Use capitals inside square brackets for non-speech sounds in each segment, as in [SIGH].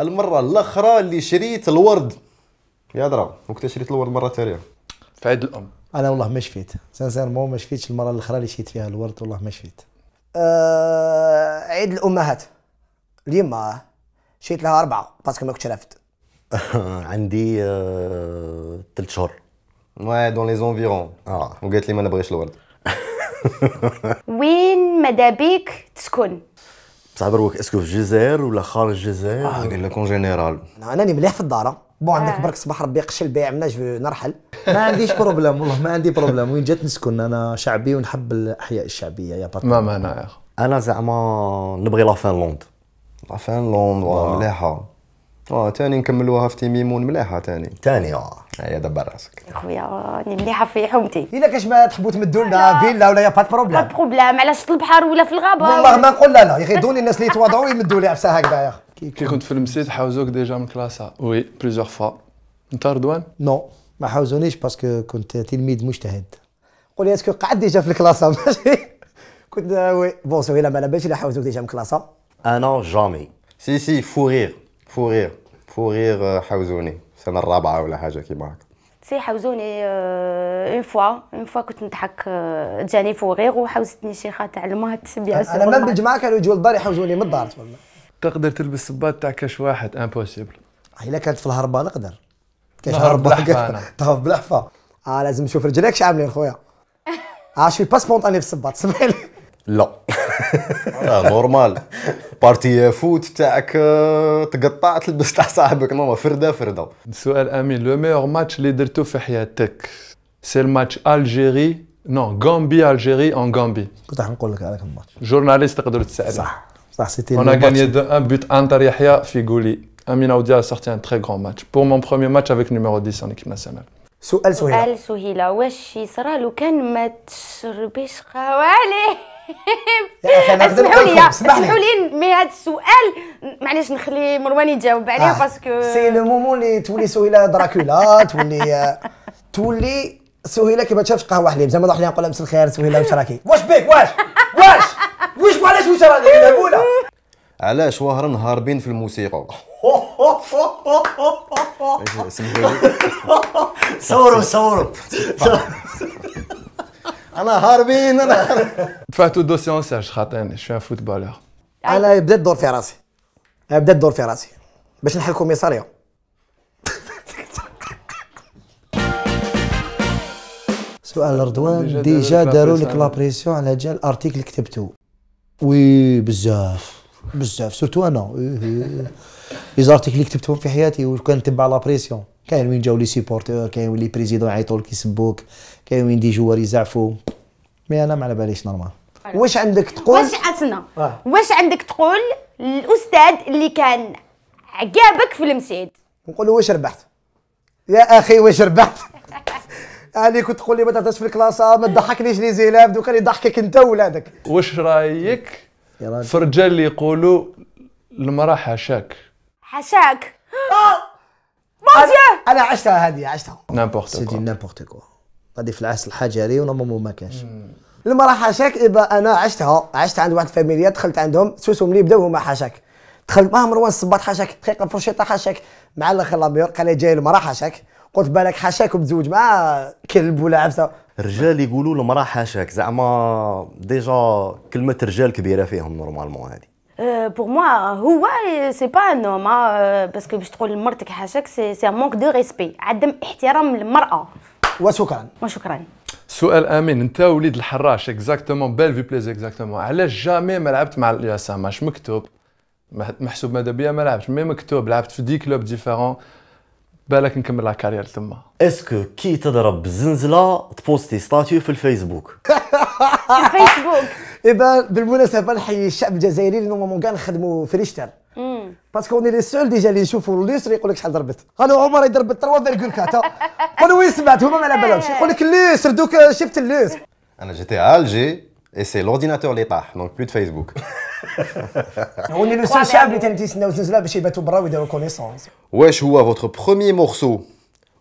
المره الاخرى اللي شريت الورد يا درا وقت شريت الورد مره ثانيه في عيد الام انا والله ما شفيت سانسيرمون ما شفيتش المره الاخرى اللي شريت فيها الورد والله ما شفيت آه عيد الامهات اليوم شريت لها اربعه باسكو ما كنتش رافد [LAUGHS] عندي ثلاث آه... شهور واي دون لي زونفيرون اه وقالت لي ما نبغيش الورد [LAUGHS] وين ماذا بيك تسكن بصح دروك اسكو في الجزائر ولا خارج الجزائر؟ اه قال لك اون جينيرال نعم، اناني مليح في الدار بون عندك آه. برك صباح ربي يقشل منا جو نرحل [LAUGHS] ما عنديش بروبليم والله ما عندي بروبليم وين جات نسكن انا شعبي ونحب الاحياء الشعبيه يا باتر ما معناها انا زعما نبغي لا فنلوند لا فنلوند مليحه اه تاني نكملوها في تيميمون مليحه تاني تاني اه هيا دبر راسك خويا راني مليحه في حومتي الا كاش ما تحبوا تمدوا لنا فيلا ولا با بروبليم با بروبليم على شط البحر ولا في الغابه والله ما نقول لا لا يغيدوني الناس اللي يتواضعوا يمدوا لي عفسه هكذا يا اخي كي كنت في المسيت حاوزوك ديجا من كلاسه وي بليزيور فوا انت رضوان نو ما حاوزونيش باسكو كنت تلميذ مجتهد قول لي اسكو قعد ديجا في الكلاسه [LAUGHS] كنت وي بون سوري لا ما لا باليش اللي حاوزوك ديجا من كلاسه انا جامي سي سي فو فوغير فوغير آه، حوزوني السنه الرابعه ولا حاجه كيما هكا سي حوزوني اون فوا اون فوا كنت نضحك آه، جاني فوغير وحوزتني شيخه تاع المات انا من بالجماعه كانوا يجوا للدار يحوزوني من الدار تما تقدر تلبس صباط تاع كاش واحد امبوسيبل آه، الا كانت في الهربه نقدر كاش هربه تهرب بالحفه اه لازم نشوف رجليك شعاملين خويا اه شو با سبونطاني في الصباط سمعني لا آه، نورمال بارتي فوت تاعك آه، تقطع تلبس تاع صاحبك نورمال فرده فرده سؤال امين لو ميور ماتش اللي درتو في حياتك سي الماتش الجيري نو غامبي الجيري ان غامبي كنت راح نقول لك هذاك الماتش جورناليست تقدر تسال صح صح سيتي انا غاني دو ان بوت انتر يحيى في غولي امين عودي سورتي ان تري غران ماتش بور مون بروميي ماتش افيك نيميرو 10 ان ايكيب ناسيونال سؤال سهيله سؤال سهيله واش يصرى لو كان ما تشربيش قهوه عليه اسمحوا لي اسمحوا لي مي هذا السؤال معليش نخلي مروان يجاوب عليه آه، باسكو سي لو مومون اللي تولي سهيله دراكولا تولي آه، تولي سهيله كيما تشافش قهوه حليب زعما نروح لها نقول لها مسا الخير سهيله واش راكي واش بيك واش واش واش علاش واش راكي الاولى علاش وهران هاربين في الموسيقى [LAUGHS] صوروا صوروا انا هاربين انا دفعتو دو سيونساج خاطرني شو فوتبولور انا بدات الدور في راسي بدات الدور في راسي باش نحل كوميساريا سؤال رضوان ديجا داروا لك لابريسيون على جال الارتيكل اللي وي بزاف بزاف سورتو انا لي زارتيكل اللي كتبتهم في حياتي وكان تبع لابريسيون كاين وين جاو لي سيبورتور كاين وين لي بريزيدون عيطوا لك يسبوك كاين وين دي جوار يزعفوا مي انا ما على باليش نورمال واش عندك تقول واش اسنا آه. واش عندك تقول الاستاذ اللي كان عجبك في المسيد نقول له واش ربحت يا اخي واش ربحت انا [LAUGHS] كنت تقول لي ما تهضرش في الكلاس ما تضحكنيش لي زيلاف دوكا اللي ضحكك انت وولادك واش رايك في الرجال اللي يقولوا المراه حاشاك حاشاك آه. انا عشتها هذه عشتها نيمبورت سيدي نيمبورت كو هذه في العصر الحجري ونورمالمون ما كانش لما راح حاشاك انا عشتها عشت عند واحد فاميليا دخلت عندهم سوسهم اللي بداو هما حاشاك دخلت مع مروان الصباط حاشاك دقيقه فرشيطه حاشاك مع الاخر لابيور قال لي جاي المراه حاشاك قلت بالك حاشاك ومتزوج مع كلب ولا عفسه الرجال يقولوا المراه حاشاك زعما ديجا كلمه رجال كبيره فيهم نورمالمون هذه بور موا هو سي با ان هوم باسكو باش تقول لمرتك حاشاك سي سي مونك دو ريسبي عدم احترام المراه وشكرا وشكرا سؤال امين انت وليد الحراش اكزاكتومون بيل في بليز اكزاكتومون علاش جامي ما لعبت مع الياسام اش مكتوب محسوب ماذا بيا ما لعبتش مي مكتوب لعبت في دي كلوب ديفيرون بالك نكمل لا كارير تما اسكو كي تضرب بالزنزله تبوستي ستاتيو في الفيسبوك [LAUGHS] في الفيسبوك اذا بالمناسبه نحيي الشعب الجزائري اللي ماما كاع نخدموا في ريشتر باسكو اوني لي سول ديجا اللي نشوفوا اليسر يقول لك شحال ضربت قالوا عمر ضربت 3.4 قالوا وين سمعت هما ما على بالهمش إيه. يقول لك اليسر دوك شفت اليسر انا جيتي الجي اي سي لورديناتور اللي طاح دونك بلو فيسبوك هوني لو سول شعب اللي تيتسناو زلزله باش يباتوا برا ويديروا كونيسونس واش هو فوتر بروميي مورسو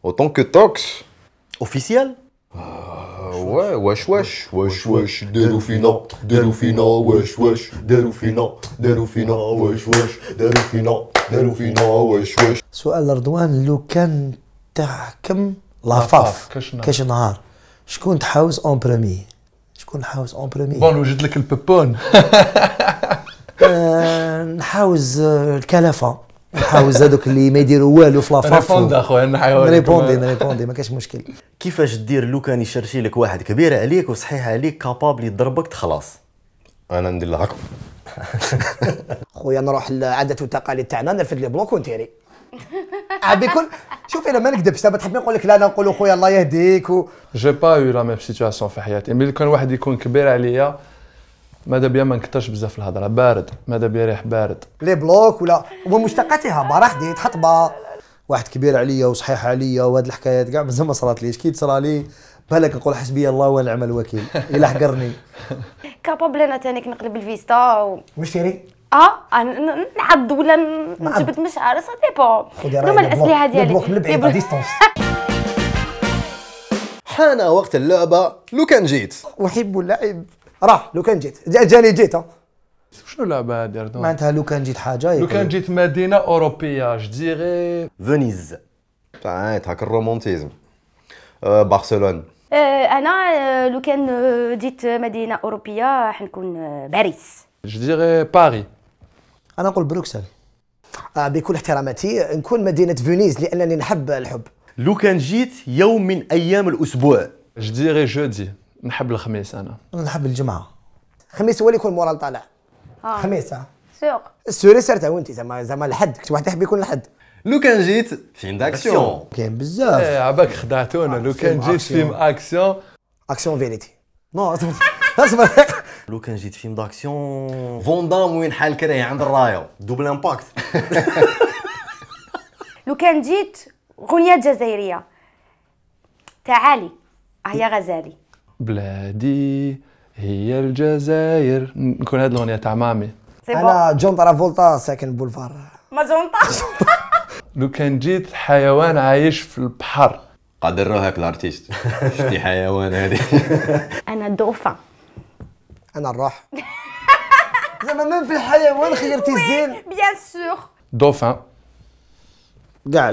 اوتون كو توكس اوفيسيال Ouais, wesh wesh. Wesh wesh, Delufina, Delufina, wesh wesh, Delufina, Delufina, wesh wesh, Delufina, Delufina, wesh wesh. سؤال رضوان لو كان تحكم لافاف كاش نهار شكون تحاوس اون بريمي شكون نحاوس اون بريمي بون وجد لك البيبون نحاوز الكلفه نحاول زادوك اللي ما يديروا والو في لافاف ريبوندي اخويا نحاول ريبوندي نريبوندي ما كاش مشكل كيفاش دير لو كان يشرشي لك واحد كبير عليك وصحيح عليك كابابل يضربك تخلص انا ندير لها [LAUGHS] خويا نروح للعادات والتقاليد تاعنا نرفد لي بلوك ونتيري يكون شوف انا ما نكذبش دابا تحبني نقول لك لا لا نقول خويا الله يهديك جي جو با يو لا ميم سيتياسيون في حياتي ملي كان واحد يكون كبير عليا ماذا بيا ما نكثرش بزاف الهضره بارد ماذا بيا ريح بارد لي بلوك ولا ومشتقاتها براحتي تحط با واحد كبير عليا وصحيح عليا وهاد الحكايات كاع مازال ما صراتليش كي تصرالي بالك نقول حسبي الله ونعم الوكيل الا حقرني كابابل [LAUGHS] انا تانيك نقلب الفيستا و... تيري اه نعض ولا نجبد مشعر سا بون دوما الاسلحه ديالي بلوك ديستونس [LAUGHS] حان وقت اللعبه لو كان جيت احب اللعب راه لو كان جيت جاني جيت شنو لعبه هذه اردوغان معناتها لو كان جيت حاجه لو كان جيت مدينه اوروبيه جو ديغي فينيز هاك الرومانتيزم برشلونه انا لو كان جيت مدينه اوروبيه حنكون euh, باريس جو ديغي باري انا نقول بروكسل آه، بكل احتراماتي نكون مدينه فينيز لانني نحب الحب لو كان جيت يوم من ايام الاسبوع جو ديغي جودي نحب الخميس انا نحب الجمعه الخميس هو اللي يكون مورال طالع الخميس آه. آه. السوق السوري سير وانت زعما زعما الحد كنت واحد يحب يكون الحد لو كان جيت فيلم داكسيون كاين بزاف ايه عباك خدعتونا لو كان جيت فيلم اكسيون اكسيون فيريتي نو اصبر لو كان جيت فيلم داكسيون فون دام وين حال كراهي عند الرايو دوبل امباكت لو كان جيت غنية جزائرية تعالي هيا غزالي بلادي هي الجزائر نكون هاد الاغنيه تاع مامي انا جون ترافولتا ساكن بولفار ما جونطاش [LAUGHS] لو كان جيت حيوان عايش في البحر قادر هاك الارتيست شتي حيوان هادي [LAUGHS] انا دوفا انا الروح [LAUGHS] زعما ميم في الحيوان خيرتي الزين بيان سور دوفان كاع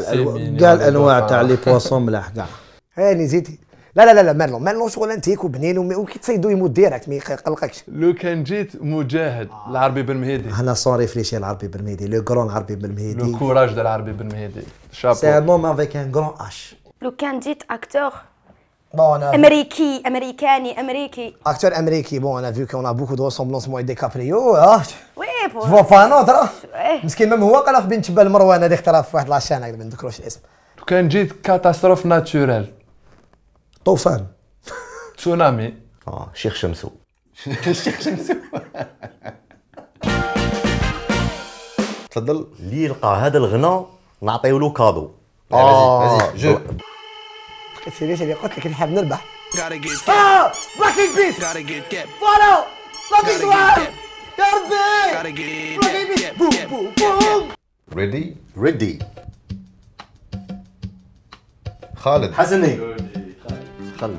كاع الانواع تاع لي بواسون ملاح كاع هاني إيه، زيتي لا لا لا لا مالون مالون شغلانتيك وبنين وكي تصيدو يموت ديريكت ما يقلقكش لو كان جيت مجاهد آه. العربي بن مهيدي انا سون ريفليشي العربي بن مهيدي لو كرون العربي بن مهيدي لو كوراج ديال العربي بن مهيدي شابو سي ان مومون افيك ان كرون اش لو كان جيت اكتور Bon, a... امريكي américaine, امريكي Acteur américain, bon, on a vu qu'on a beaucoup de ressemblances, دي كابريو اه وي بون جو Tu vois مسكين ميم هو قال بنت تبا المروان هذه اخترا في واحد لاشان ما نذكروش الاسم. كان جيت كاتاستروف ناتشورال طوفان تسونامي اه شيخ شمسو [LAUGHS] شيخ شمسو تفضل اللي يلقى هذا الغنى نعطيو له كادو اه يعني جو السيريس اللي قلت لك نحب نربح اه راكي بيس فوالا يا ربي بوم بوم بوم ريدي ريدي خالد حسني القلب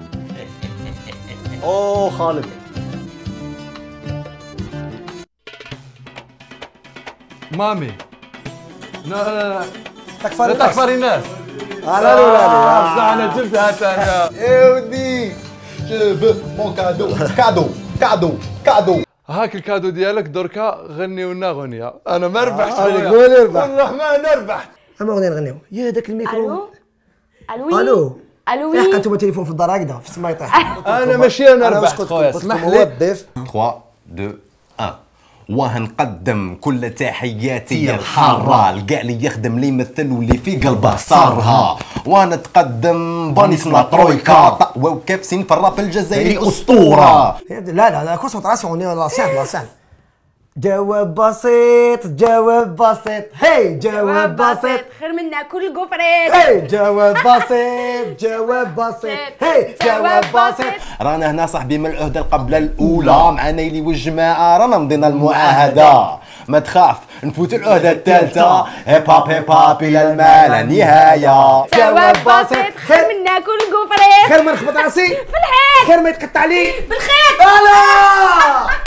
اوه خالد مامي لا لا لا تكفى تكفى الناس آه، على الولاد انا جبتها انا يا ودي جيب مون كادو كادو كادو كادو هاك الكادو ديالك دركا غني لنا غنيه انا ما ربحت انا آه، قول ربح والله ما نربح اما غنيه نغنيو يا داك الميكرو الو الو الو إيه، وي انتم تليفون في الدار هكذا في السما يطيح انا ماشي انا ربحت خويا اسمح لي 3 2 1 وهنقدم كل تحياتي الحارة لكاع اللي يخدم لي يمثل واللي في قلبه صارها ونتقدم باني سنا ترويكا وكابسين في الراب الجزائري اسطورة لا لا لا كوسة لا سهل لا سهل جواب بسيط جواب بسيط هي جواب بسيط خير منا كل قفرات هي جواب بسيط جواب بسيط هي جواب بسيط رانا هنا صاحبي من العهده القبله الاولى مع نيلي والجماعه رانا مضينا المعاهده ما تخاف نفوت العهدة الثالثة هيب هاب هيب هاب إلى لا نهاية جواب بسيط خير من ناكل قفرات خير ما نخبط راسي [LAUGHS] في الحيط خير ما يتقطع لي بالخيط [LAUGHS]